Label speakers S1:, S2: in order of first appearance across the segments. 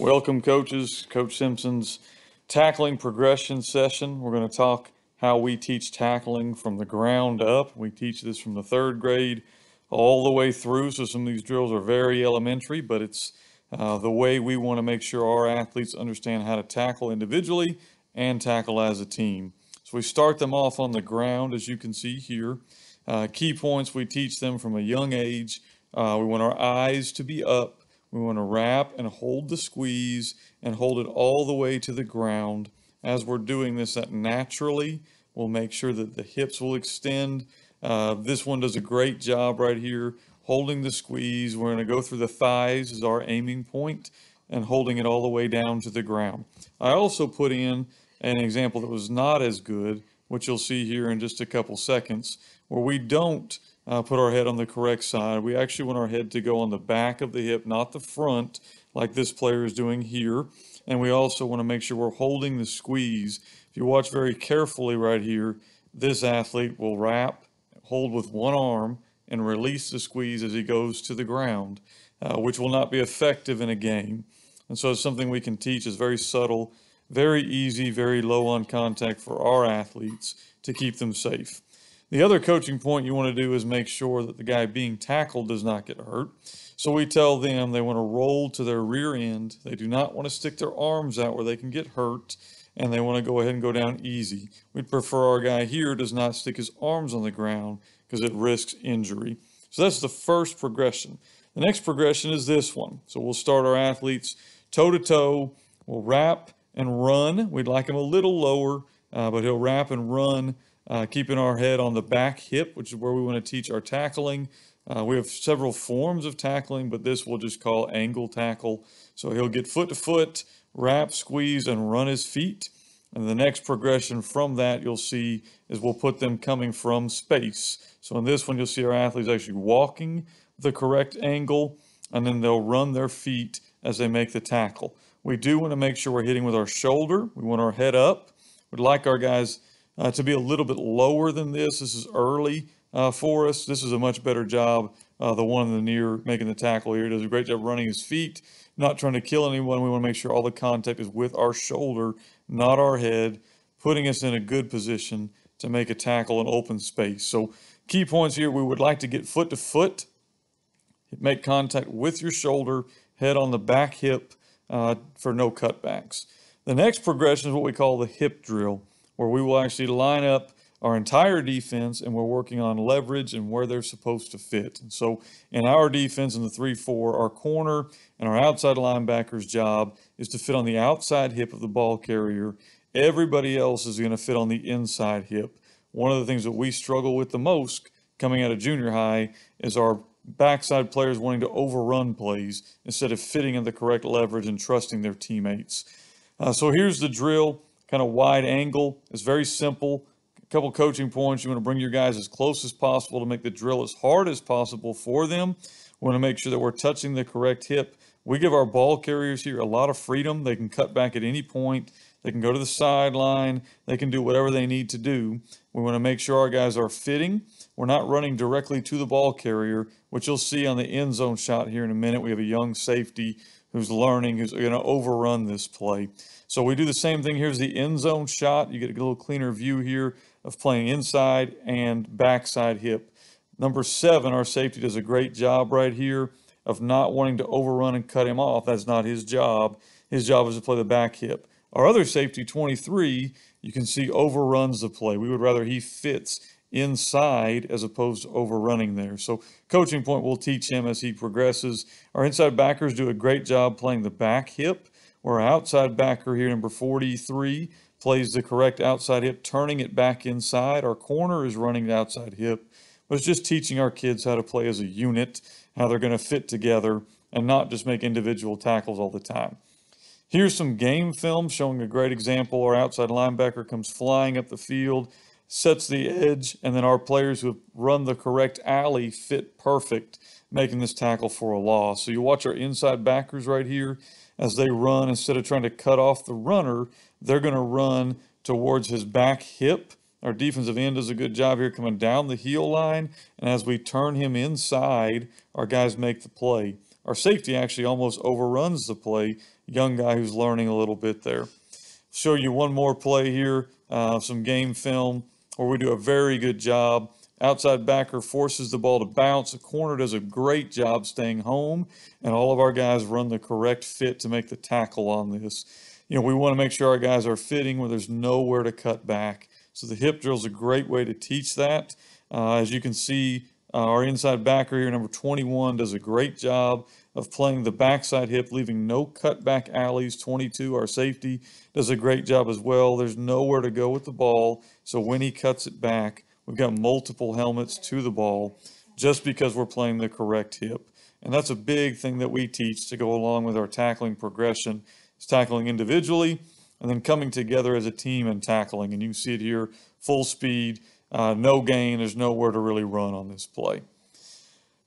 S1: Welcome, coaches. Coach Simpson's tackling progression session. We're going to talk how we teach tackling from the ground up. We teach this from the third grade all the way through. So some of these drills are very elementary, but it's uh, the way we want to make sure our athletes understand how to tackle individually and tackle as a team. So we start them off on the ground, as you can see here. Uh, key points we teach them from a young age. Uh, we want our eyes to be up we want to wrap and hold the squeeze and hold it all the way to the ground. As we're doing this, that naturally will make sure that the hips will extend. Uh, this one does a great job right here, holding the squeeze. We're going to go through the thighs as our aiming point and holding it all the way down to the ground. I also put in an example that was not as good, which you'll see here in just a couple seconds, where we don't uh, put our head on the correct side. We actually want our head to go on the back of the hip, not the front, like this player is doing here. And we also want to make sure we're holding the squeeze. If you watch very carefully right here, this athlete will wrap, hold with one arm, and release the squeeze as he goes to the ground, uh, which will not be effective in a game. And so it's something we can teach. It's very subtle, very easy, very low on contact for our athletes to keep them safe. The other coaching point you want to do is make sure that the guy being tackled does not get hurt. So we tell them they want to roll to their rear end. They do not want to stick their arms out where they can get hurt, and they want to go ahead and go down easy. We'd prefer our guy here does not stick his arms on the ground because it risks injury. So that's the first progression. The next progression is this one. So we'll start our athletes toe to toe. We'll wrap and run. We'd like him a little lower, uh, but he'll wrap and run uh, keeping our head on the back hip, which is where we want to teach our tackling. Uh, we have several forms of tackling, but this we'll just call angle tackle. So he'll get foot to foot, wrap, squeeze, and run his feet. And the next progression from that you'll see is we'll put them coming from space. So in this one, you'll see our athletes actually walking the correct angle, and then they'll run their feet as they make the tackle. We do want to make sure we're hitting with our shoulder. We want our head up. We'd like our guys uh, to be a little bit lower than this. This is early uh, for us. This is a much better job. Uh, the one in the near making the tackle here does a great job running his feet, not trying to kill anyone. We want to make sure all the contact is with our shoulder, not our head, putting us in a good position to make a tackle in open space. So key points here, we would like to get foot to foot, make contact with your shoulder, head on the back hip uh, for no cutbacks. The next progression is what we call the hip drill where we will actually line up our entire defense and we're working on leverage and where they're supposed to fit. And so in our defense in the 3-4, our corner and our outside linebacker's job is to fit on the outside hip of the ball carrier. Everybody else is going to fit on the inside hip. One of the things that we struggle with the most coming out of junior high is our backside players wanting to overrun plays instead of fitting in the correct leverage and trusting their teammates. Uh, so here's the drill kind of wide angle. It's very simple. A couple coaching points. You want to bring your guys as close as possible to make the drill as hard as possible for them. We want to make sure that we're touching the correct hip. We give our ball carriers here a lot of freedom. They can cut back at any point. They can go to the sideline. They can do whatever they need to do. We want to make sure our guys are fitting. We're not running directly to the ball carrier, which you'll see on the end zone shot here in a minute. We have a young safety who's learning, who's going to overrun this play. So we do the same thing. Here's the end zone shot. You get a little cleaner view here of playing inside and backside hip. Number seven, our safety does a great job right here of not wanting to overrun and cut him off. That's not his job. His job is to play the back hip. Our other safety, 23, you can see overruns the play. We would rather he fits inside as opposed to overrunning there. So, coaching point will teach him as he progresses. Our inside backers do a great job playing the back hip. Our outside backer here, number 43, plays the correct outside hip, turning it back inside. Our corner is running the outside hip. But it's just teaching our kids how to play as a unit, how they're going to fit together, and not just make individual tackles all the time. Here's some game film showing a great example. Our outside linebacker comes flying up the field sets the edge, and then our players who run the correct alley fit perfect, making this tackle for a loss. So you watch our inside backers right here as they run, instead of trying to cut off the runner, they're going to run towards his back hip. Our defensive end does a good job here coming down the heel line, and as we turn him inside, our guys make the play. Our safety actually almost overruns the play. Young guy who's learning a little bit there. Show you one more play here, uh, some game film or we do a very good job. Outside backer forces the ball to bounce. A corner does a great job staying home, and all of our guys run the correct fit to make the tackle on this. You know, we want to make sure our guys are fitting where there's nowhere to cut back. So the hip drill is a great way to teach that. Uh, as you can see, uh, our inside backer here, number 21, does a great job of playing the backside hip, leaving no cutback alleys. 22, our safety does a great job as well. There's nowhere to go with the ball. So when he cuts it back, we've got multiple helmets to the ball just because we're playing the correct hip. And that's a big thing that we teach to go along with our tackling progression is tackling individually and then coming together as a team and tackling. And you see it here, full speed, uh, no gain. There's nowhere to really run on this play.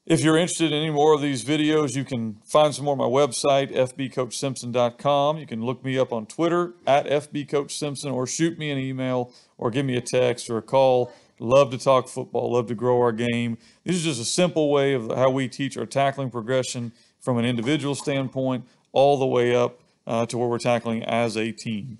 S1: If you're interested in any more of these videos, you can find some more on my website, fbcoachsimpson.com. You can look me up on Twitter at fbcoachsimpson or shoot me an email or give me a text or a call. Love to talk football, love to grow our game. This is just a simple way of how we teach our tackling progression from an individual standpoint all the way up uh, to where we're tackling as a team.